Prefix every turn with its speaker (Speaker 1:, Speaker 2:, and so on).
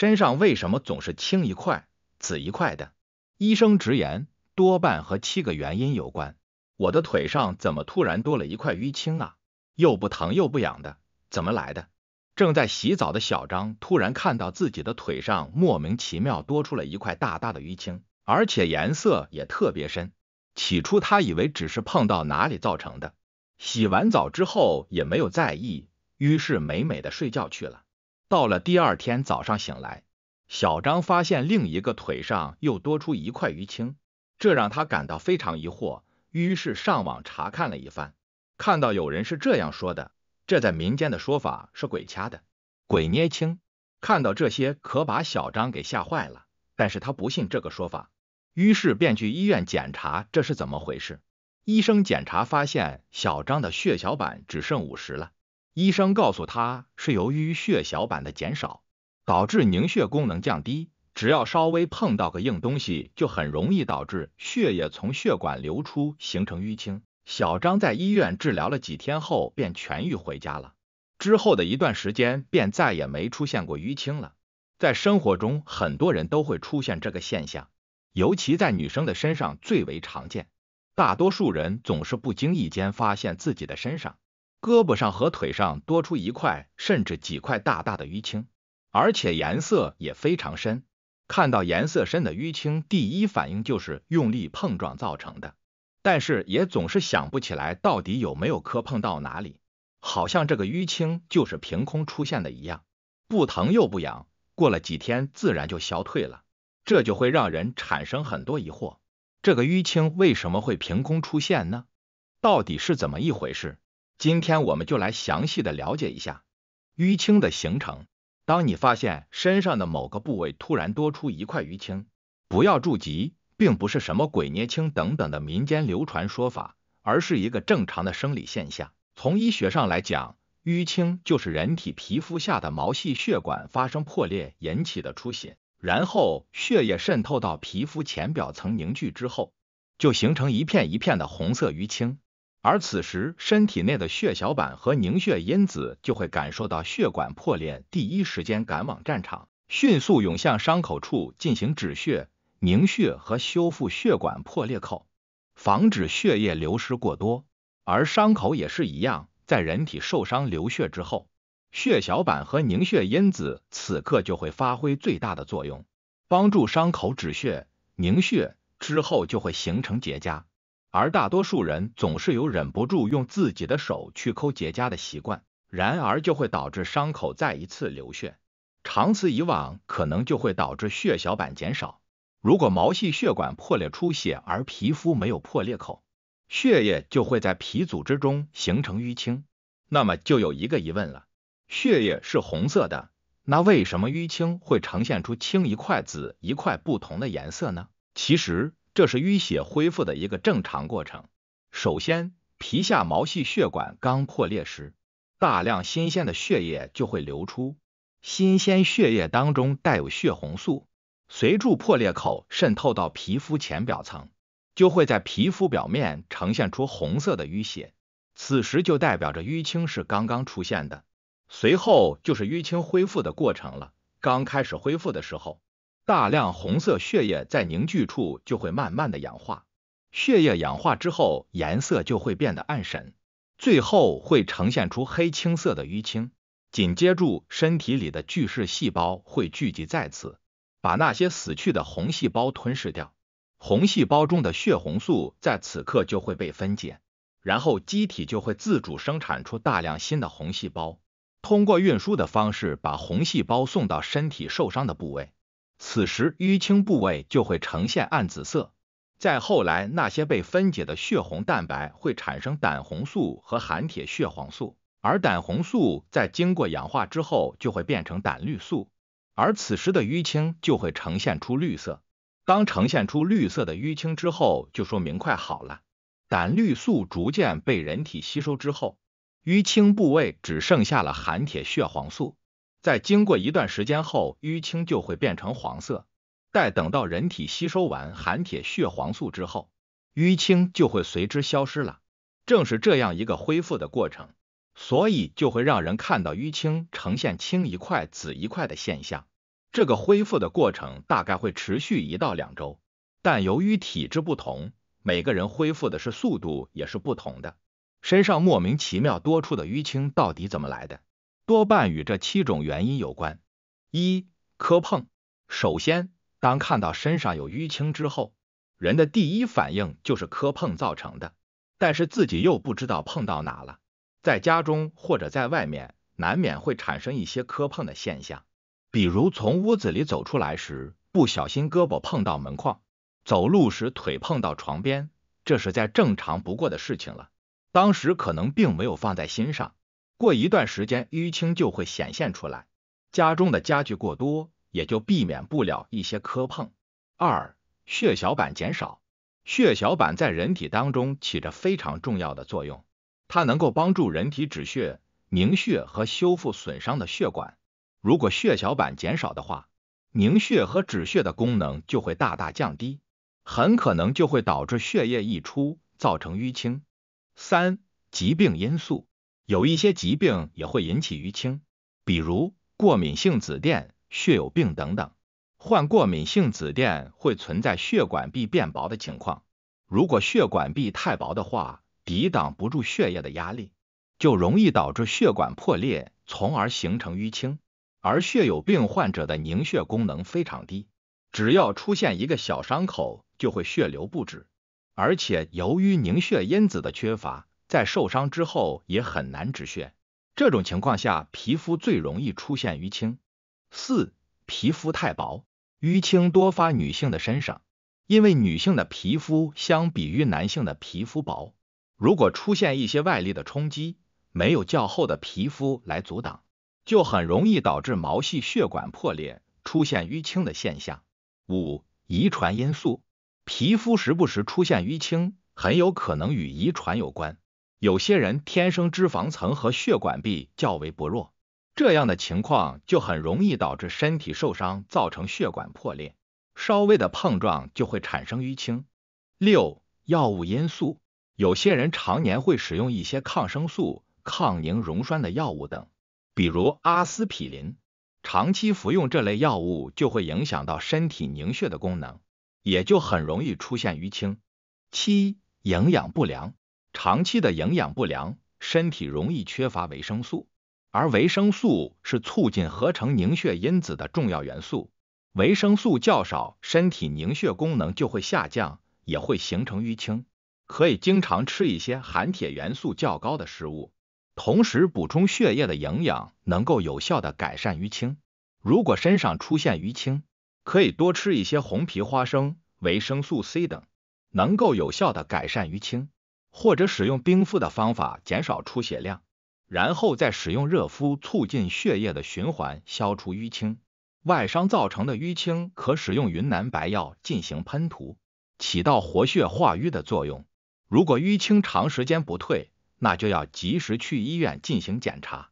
Speaker 1: 身上为什么总是青一块紫一块的？医生直言，多半和七个原因有关。我的腿上怎么突然多了一块淤青啊？又不疼又不痒的，怎么来的？正在洗澡的小张突然看到自己的腿上莫名其妙多出了一块大大的淤青，而且颜色也特别深。起初他以为只是碰到哪里造成的，洗完澡之后也没有在意，于是美美的睡觉去了。到了第二天早上醒来，小张发现另一个腿上又多出一块淤青，这让他感到非常疑惑，于是上网查看了一番，看到有人是这样说的：，这在民间的说法是鬼掐的，鬼捏青。看到这些，可把小张给吓坏了，但是他不信这个说法，于是便去医院检查这是怎么回事。医生检查发现，小张的血小板只剩五十了。医生告诉他，是由于血小板的减少导致凝血功能降低，只要稍微碰到个硬东西，就很容易导致血液从血管流出，形成淤青。小张在医院治疗了几天后便痊愈回家了，之后的一段时间便再也没出现过淤青了。在生活中，很多人都会出现这个现象，尤其在女生的身上最为常见。大多数人总是不经意间发现自己的身上。胳膊上和腿上多出一块，甚至几块大大的淤青，而且颜色也非常深。看到颜色深的淤青，第一反应就是用力碰撞造成的，但是也总是想不起来到底有没有磕碰到哪里，好像这个淤青就是凭空出现的一样，不疼又不痒，过了几天自然就消退了。这就会让人产生很多疑惑：这个淤青为什么会凭空出现呢？到底是怎么一回事？今天我们就来详细的了解一下淤青的形成。当你发现身上的某个部位突然多出一块淤青，不要着急，并不是什么鬼捏青等等的民间流传说法，而是一个正常的生理现象。从医学上来讲，淤青就是人体皮肤下的毛细血管发生破裂引起的出血，然后血液渗透到皮肤浅表层凝聚之后，就形成一片一片的红色淤青。而此时，身体内的血小板和凝血因子就会感受到血管破裂，第一时间赶往战场，迅速涌向伤口处进行止血、凝血和修复血管破裂口，防止血液流失过多。而伤口也是一样，在人体受伤流血之后，血小板和凝血因子此刻就会发挥最大的作用，帮助伤口止血、凝血，之后就会形成结痂。而大多数人总是有忍不住用自己的手去抠结痂的习惯，然而就会导致伤口再一次流血，长此以往，可能就会导致血小板减少。如果毛细血管破裂出血，而皮肤没有破裂口，血液就会在皮组织中形成淤青。那么就有一个疑问了：血液是红色的，那为什么淤青会呈现出青一块紫一块不同的颜色呢？其实，这是淤血恢复的一个正常过程。首先，皮下毛细血管刚破裂时，大量新鲜的血液就会流出。新鲜血液当中带有血红素，随住破裂口渗透到皮肤浅表层，就会在皮肤表面呈现出红色的淤血。此时就代表着淤青是刚刚出现的。随后就是淤青恢复的过程了。刚开始恢复的时候。大量红色血液在凝聚处就会慢慢的氧化，血液氧化之后颜色就会变得暗沉，最后会呈现出黑青色的淤青。紧接着，身体里的巨噬细胞会聚集在此，把那些死去的红细胞吞噬掉。红细胞中的血红素在此刻就会被分解，然后机体就会自主生产出大量新的红细胞，通过运输的方式把红细胞送到身体受伤的部位。此时淤青部位就会呈现暗紫色，再后来那些被分解的血红蛋白会产生胆红素和含铁血黄素，而胆红素在经过氧化之后就会变成胆绿素，而此时的淤青就会呈现出绿色。当呈现出绿色的淤青之后，就说明快好了。胆绿素逐渐被人体吸收之后，淤青部位只剩下了含铁血黄素。在经过一段时间后，淤青就会变成黄色。待等到人体吸收完含铁血黄素之后，淤青就会随之消失了。正是这样一个恢复的过程，所以就会让人看到淤青呈现青一块紫一块的现象。这个恢复的过程大概会持续一到两周，但由于体质不同，每个人恢复的是速度也是不同的。身上莫名其妙多出的淤青到底怎么来的？多半与这七种原因有关。一磕碰，首先，当看到身上有淤青之后，人的第一反应就是磕碰造成的，但是自己又不知道碰到哪了。在家中或者在外面，难免会产生一些磕碰的现象，比如从屋子里走出来时不小心胳膊碰到门框，走路时腿碰到床边，这是再正常不过的事情了。当时可能并没有放在心上。过一段时间，淤青就会显现出来。家中的家具过多，也就避免不了一些磕碰。二、血小板减少，血小板在人体当中起着非常重要的作用，它能够帮助人体止血、凝血和修复损伤的血管。如果血小板减少的话，凝血和止血的功能就会大大降低，很可能就会导致血液溢出，造成淤青。三、疾病因素。有一些疾病也会引起淤青，比如过敏性紫癜、血友病等等。患过敏性紫癜会存在血管壁变薄的情况，如果血管壁太薄的话，抵挡不住血液的压力，就容易导致血管破裂，从而形成淤青。而血友病患者的凝血功能非常低，只要出现一个小伤口就会血流不止，而且由于凝血因子的缺乏。在受伤之后也很难止血，这种情况下皮肤最容易出现淤青。四、皮肤太薄，淤青多发女性的身上，因为女性的皮肤相比于男性的皮肤薄，如果出现一些外力的冲击，没有较厚的皮肤来阻挡，就很容易导致毛细血管破裂，出现淤青的现象。五、遗传因素，皮肤时不时出现淤青，很有可能与遗传有关。有些人天生脂肪层和血管壁较为薄弱，这样的情况就很容易导致身体受伤，造成血管破裂，稍微的碰撞就会产生淤青。六、药物因素，有些人常年会使用一些抗生素、抗凝溶栓的药物等，比如阿司匹林，长期服用这类药物就会影响到身体凝血的功能，也就很容易出现淤青。七、营养不良。长期的营养不良，身体容易缺乏维生素，而维生素是促进合成凝血因子的重要元素。维生素较少，身体凝血功能就会下降，也会形成淤青。可以经常吃一些含铁元素较高的食物，同时补充血液的营养，能够有效的改善淤青。如果身上出现淤青，可以多吃一些红皮花生、维生素 C 等，能够有效的改善淤青。或者使用冰敷的方法减少出血量，然后再使用热敷促进血液的循环，消除淤青。外伤造成的淤青可使用云南白药进行喷涂，起到活血化瘀的作用。如果淤青长时间不退，那就要及时去医院进行检查。